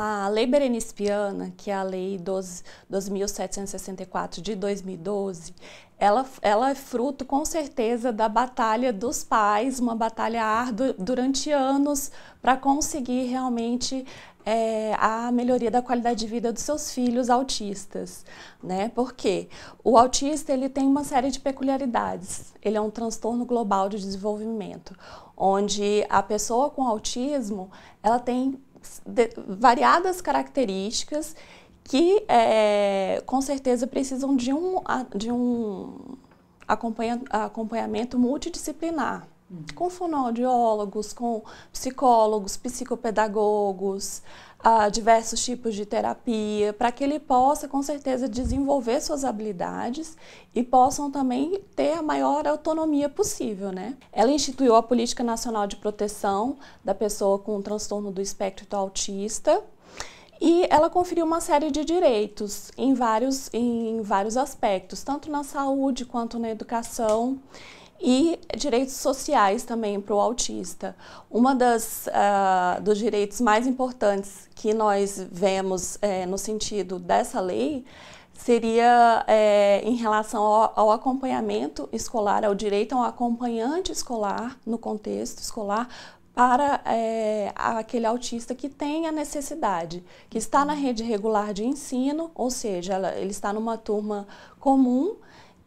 A Lei Berenice Piana, que é a Lei 12.764 de 2012, ela, ela é fruto, com certeza, da batalha dos pais, uma batalha árdua durante anos para conseguir realmente é, a melhoria da qualidade de vida dos seus filhos autistas, né? Porque o autista ele tem uma série de peculiaridades. Ele é um transtorno global de desenvolvimento, onde a pessoa com autismo ela tem variadas características que é, com certeza precisam de um, de um acompanhamento multidisciplinar. Uhum. Com fonoaudiólogos, com psicólogos, psicopedagogos, ah, diversos tipos de terapia, para que ele possa, com certeza, desenvolver suas habilidades e possam também ter a maior autonomia possível, né? Ela instituiu a Política Nacional de Proteção da Pessoa com Transtorno do Espectro Autista, e ela conferiu uma série de direitos em vários, em vários aspectos, tanto na saúde quanto na educação e direitos sociais também para o autista. Uma das uh, dos direitos mais importantes que nós vemos eh, no sentido dessa lei seria eh, em relação ao, ao, acompanhamento escolar, ao direito ao acompanhante escolar no contexto escolar para eh, aquele autista que tem a necessidade, que está na rede regular de ensino, ou seja, ela, ele está numa turma comum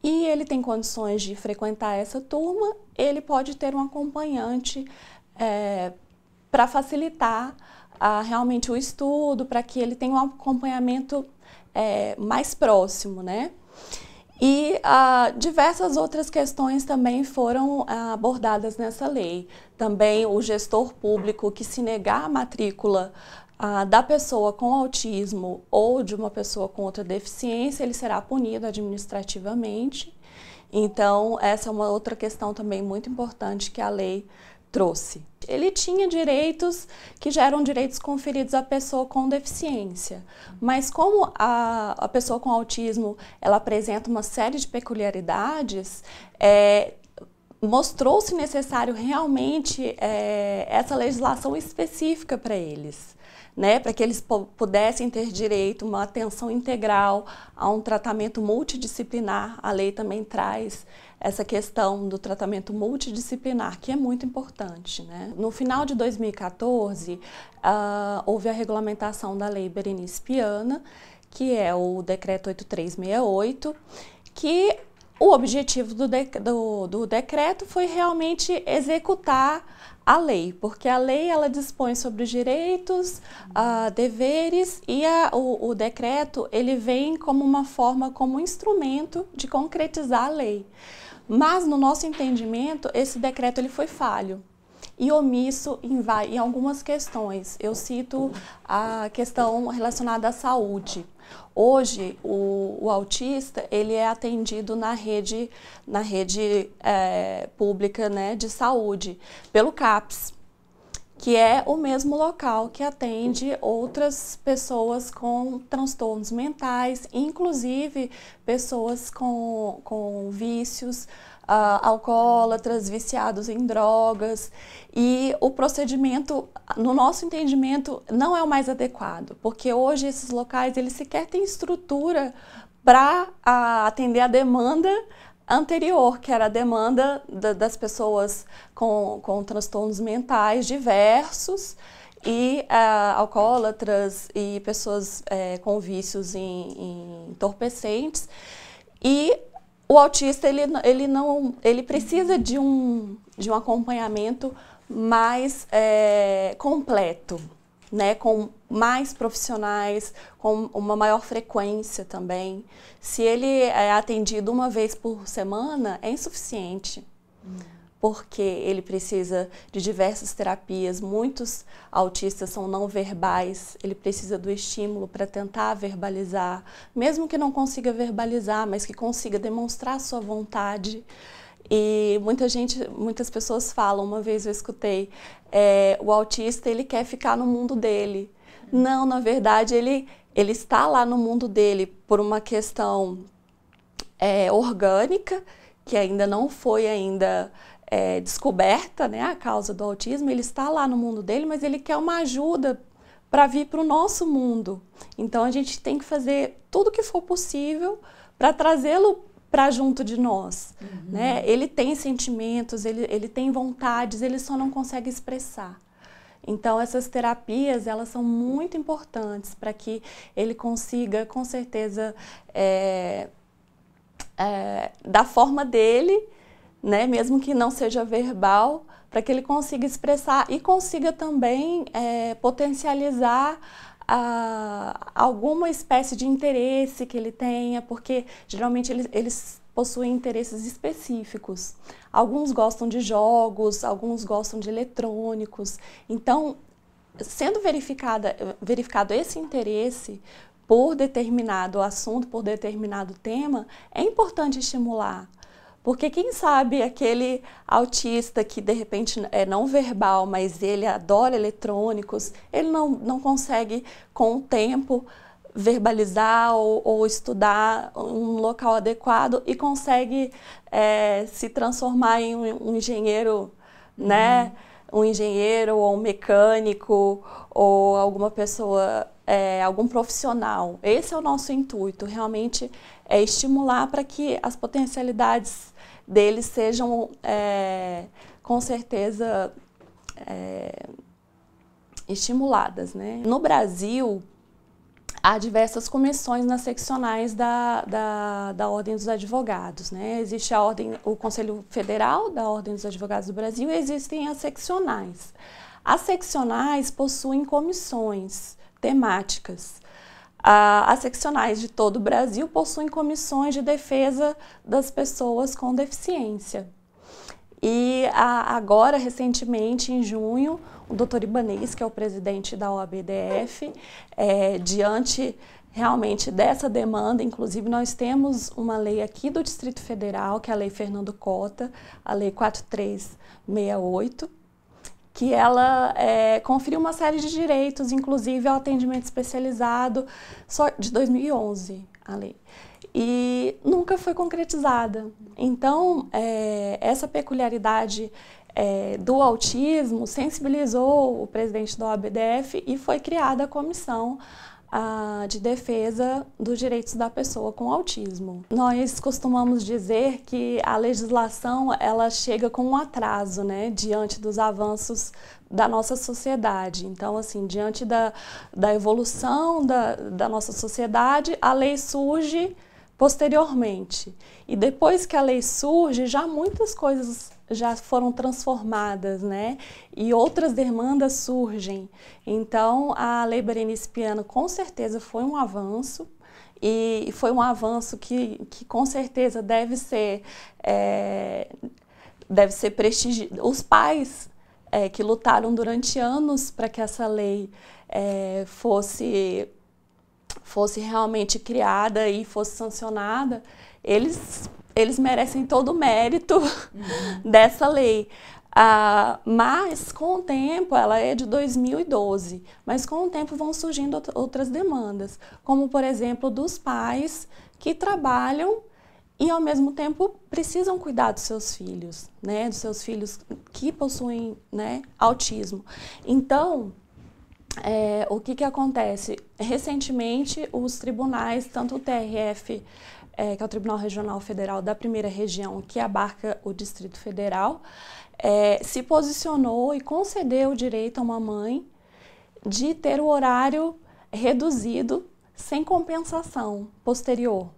e ele tem condições de frequentar essa turma, ele pode ter um acompanhante é, para facilitar a, realmente o estudo, para que ele tenha um acompanhamento é, mais próximo, né? E ah, diversas outras questões também foram ah, abordadas nessa lei. Também o gestor público que se negar a matrícula ah, da pessoa com autismo ou de uma pessoa com outra deficiência, ele será punido administrativamente. Então, essa é uma outra questão também muito importante que a lei trouxe. Ele tinha direitos que já eram direitos conferidos à pessoa com deficiência, mas como a, a pessoa com autismo ela apresenta uma série de peculiaridades, é, mostrou-se necessário realmente é, essa legislação específica para eles. Né, para que eles pudessem ter direito a uma atenção integral, a um tratamento multidisciplinar. A lei também traz essa questão do tratamento multidisciplinar, que é muito importante. Né? No final de 2014, uh, ah, houve a regulamentação da Lei Berenice Piana, que é o Decreto 8368, que o objetivo do, do, do, decreto foi realmente executar a lei, porque a lei ela dispõe sobre direitos, uh, deveres e a, o, o, decreto ele vem como uma forma, como um instrumento de concretizar a lei. Mas no nosso entendimento, esse decreto ele foi falho e omisso em, em algumas questões. Eu cito a questão relacionada à saúde. Hoje, o, o, autista ele é atendido na rede, na rede é, pública né, de saúde, pelo CAPS, que é o mesmo local que atende outras pessoas com transtornos mentais, inclusive pessoas com, com vícios, Uh, alcoólatras, viciados em drogas. E o procedimento, no nosso entendimento, não é o mais adequado, porque hoje esses locais eles sequer têm estrutura para uh, ah, atender a demanda anterior, que era a demanda da, das pessoas com, com transtornos mentais diversos e uh, alcoólatras e pessoas eh, com vícios em, em entorpecentes. E o autista ele, ele não ele precisa de um de um acompanhamento mais é, completo, né? Com mais profissionais, com uma maior frequência também. Se ele é atendido uma vez por semana, é insuficiente. Hum porque ele precisa de diversas terapias. Muitos autistas são não verbais, ele precisa do estímulo para tentar verbalizar, mesmo que não consiga verbalizar, mas que consiga demonstrar sua vontade. E muita gente, muitas pessoas falam, uma vez eu escutei, é, o autista ele quer ficar no mundo dele. Não, na verdade ele ele está lá no mundo dele por uma questão é, orgânica que ainda não foi ainda é, descoberta né, a causa do autismo, ele está lá no mundo dele, mas ele quer uma ajuda para vir para o nosso mundo. Então a gente tem que fazer tudo que for possível para trazê-lo para junto de nós. Uhum. Né? Ele tem sentimentos, ele, ele tem vontades, ele só não consegue expressar. Então essas terapias elas são muito importantes para que ele consiga com certeza é, é, da forma dele né, mesmo que não seja verbal, para que ele consiga expressar e consiga também é, potencializar a, ah, alguma espécie de interesse que ele tenha, porque geralmente eles, eles possuem interesses específicos. Alguns gostam de jogos, alguns gostam de eletrônicos. Então, sendo verificada, verificado esse interesse por determinado assunto, por determinado tema, é importante estimular porque quem sabe aquele autista que de repente é não verbal, mas ele adora eletrônicos, ele não, não consegue com o tempo verbalizar ou, ou estudar um local adequado e consegue é, se transformar em um, um engenheiro, né? uhum. né? Um engenheiro ou um mecânico ou alguma pessoa é, algum profissional. Esse é o nosso intuito, realmente é estimular para que as potencialidades deles sejam, é, com certeza, é, estimuladas. Né? No Brasil, há diversas comissões nas seccionais da, da, da Ordem dos Advogados. Né? Existe a ordem, o Conselho Federal da Ordem dos Advogados do Brasil e existem as seccionais. As seccionais possuem comissões temáticas as seccionais de todo o Brasil possuem comissões de defesa das pessoas com deficiência. E agora, recentemente, em junho, o doutor Ibanez, que é o presidente da OABDF, é, diante realmente dessa demanda, inclusive nós temos uma lei aqui do Distrito Federal, que é a Lei Fernando Cota, a Lei 4368, que ela é, conferiu uma série de direitos, inclusive ao atendimento especializado, só de 2011 a lei. E nunca foi concretizada. Então, é, essa peculiaridade é, do autismo sensibilizou o presidente da OABDF e foi criada a comissão de defesa dos direitos da pessoa com autismo. Nós costumamos dizer que a legislação ela chega com um atraso, né, diante dos avanços da nossa sociedade. Então, assim, diante da, da evolução da, da nossa sociedade, a lei surge posteriormente. E depois que a lei surge, já muitas coisas já foram transformadas, né? E outras demandas surgem. Então, a Lei Berenice Piano com certeza foi um avanço e foi um avanço que, que com certeza deve ser é, deve ser prestigiado. Os pais é, que lutaram durante anos para que essa lei é, fosse fosse realmente criada e fosse sancionada, eles, eles merecem todo o mérito uhum. dessa lei. Ah, mas com o tempo, ela é de 2012, mas com o tempo vão surgindo outras demandas, como por exemplo dos pais que trabalham e ao mesmo tempo precisam cuidar dos seus filhos, né, dos seus filhos que possuem né, autismo. Então, é, o que, que acontece? Recentemente, os tribunais, tanto o TRF, é, que é o Tribunal Regional Federal da Primeira Região, que abarca o Distrito Federal, é, se posicionou e concedeu o direito a uma mãe de ter o horário reduzido sem compensação posterior.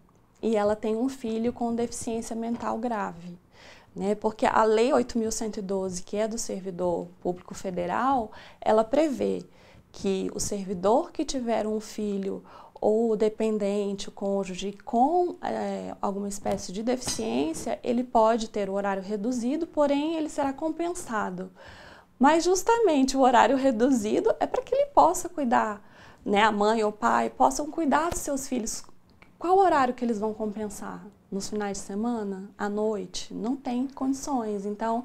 E ela tem um filho com deficiência mental grave. Né? Porque a Lei 8.112, que é do servidor público federal, ela prevê que o servidor que tiver um filho ou o dependente, o cônjuge com é, alguma espécie de deficiência, ele pode ter o horário reduzido, porém ele será compensado. Mas justamente o horário reduzido é para que ele possa cuidar, né? A mãe ou o pai possam cuidar dos seus filhos. Qual horário que eles vão compensar? Nos finais de semana? À noite? Não tem condições. Então,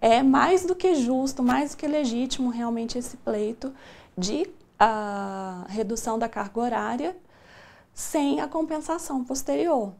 é mais do que justo, mais do que legítimo realmente esse pleito de a redução da carga horária sem a compensação posterior.